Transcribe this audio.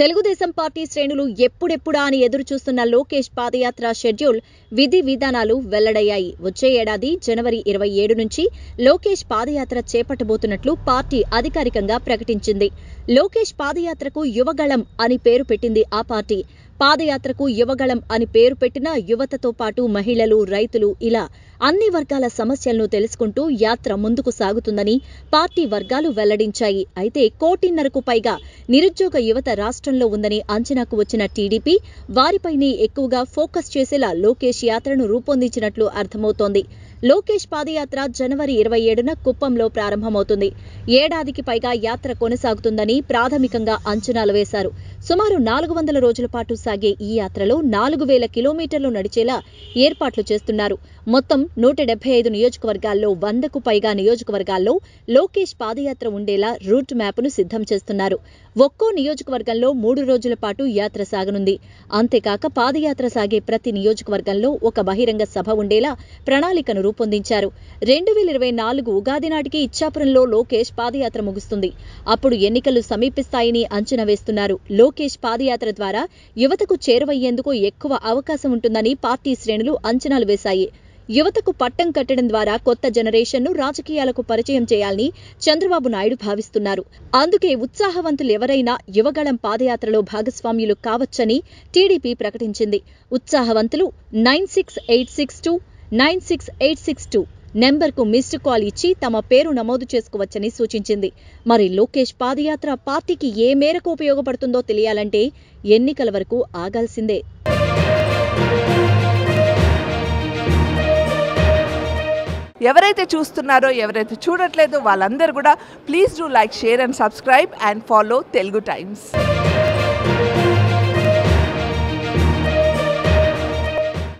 Telugu Desam party శ్రేణులు ఎప్పుడెప్పుడా అని ఎదురు చూస్తున్న లోకేష్ పాదయాత్ర షెడ్యూల్ విధి విధానాలు వెల్లడయ్యాయి వచ్చే ఏడాది జనవరి ఇరవై ఏడు నుంచి లోకేష్ పాదయాత్ర చేపట్టబోతున్నట్లు పార్టీ అధికారికంగా ప్రకటించింది లోకేష్ పాదయాత్రకు యువగళం అని పేరు పెట్టింది ఆ పార్టీ పాదయాత్రకు యువగళం అని పేరు పెట్టిన యువతతో పాటు మహిళలు రైతులు ఇలా అన్ని వర్గాల సమస్యలను తెలుసుకుంటూ యాత్ర ముందుకు సాగుతుందని పార్టీ వర్గాలు వెల్లడించాయి అయితే కోటిన్నరకు పైగా నిరుద్యోగ యువత రాష్ట్రంలో ఉందని అంచనాకు వచ్చిన టీడీపీ వారిపైనే ఎక్కువగా ఫోకస్ చేసేలా లోకేష్ యాత్రను రూపొందించినట్లు అర్థమవుతోంది లోకేష్ పాదయాత్ర జనవరి ఇరవై ఏడున కుప్పంలో ప్రారంభమవుతుంది ఏడాదికి పైగా యాత్ర కొనసాగుతుందని ప్రాథమికంగా అంచనాలు వేశారు సుమారు నాలుగు వందల రోజుల పాటు సాగే ఈ యాత్రలో నాలుగు వేల కిలోమీటర్లు నడిచేలా ఏర్పాట్లు చేస్తున్నారు మొత్తం నూట డెబ్బై ఐదు నియోజకవర్గాల్లో వందకు పైగా నియోజకవర్గాల్లో లోకేష్ పాదయాత్ర ఉండేలా రూట్ మ్యాప్ను సిద్ధం చేస్తున్నారు ఒక్కో నియోజకవర్గంలో మూడు రోజుల పాటు యాత్ర సాగనుంది అంతేకాక పాదయాత్ర సాగే ప్రతి నియోజకవర్గంలో ఒక బహిరంగ సభ ఉండేలా ప్రణాళికను రూపొందించారు రెండు వేల ఇరవై నాలుగు ఉగాది నాటికి ఇచ్చాపురంలో లోకేష్ పాదయాత్ర ముగుస్తుంది అప్పుడు ఎన్నికలు సమీపిస్తాయని అంచనా వేస్తున్నారు లోకేష్ లోకేష్ పాదయాత్ర ద్వారా యువతకు చేరువయ్యేందుకు ఎక్కువ అవకాశం ఉంటుందని పార్టీ శ్రేణులు అంచనాలు వేశాయి యువతకు పట్టం కట్టడం ద్వారా కొత్త జనరేషన్ను రాజకీయాలకు పరిచయం చేయాలని చంద్రబాబు నాయుడు భావిస్తున్నారు అందుకే ఉత్సాహవంతులు ఎవరైనా యువగళం పాదయాత్రలో భాగస్వామ్యులు కావచ్చని టీడీపీ ప్రకటించింది ఉత్సాహవంతులు nine six eight six two nine six eight six two నెంబర్కు మిస్డ్ కాల్ ఇచ్చి తమ పేరు నమోదు చేసుకోవచ్చని సూచించింది మరి లోకేష్ పాదయాత్ర పార్టీకి ఏ మేరకు ఉపయోగపడుతుందో తెలియాలంటే ఎన్నికల వరకు ఆగాల్సిందే ఎవరైతే చూస్తున్నారో ఎవరైతే చూడట్లేదో వాళ్ళందరూ కూడా please do like share and subscribe and follow Telugu times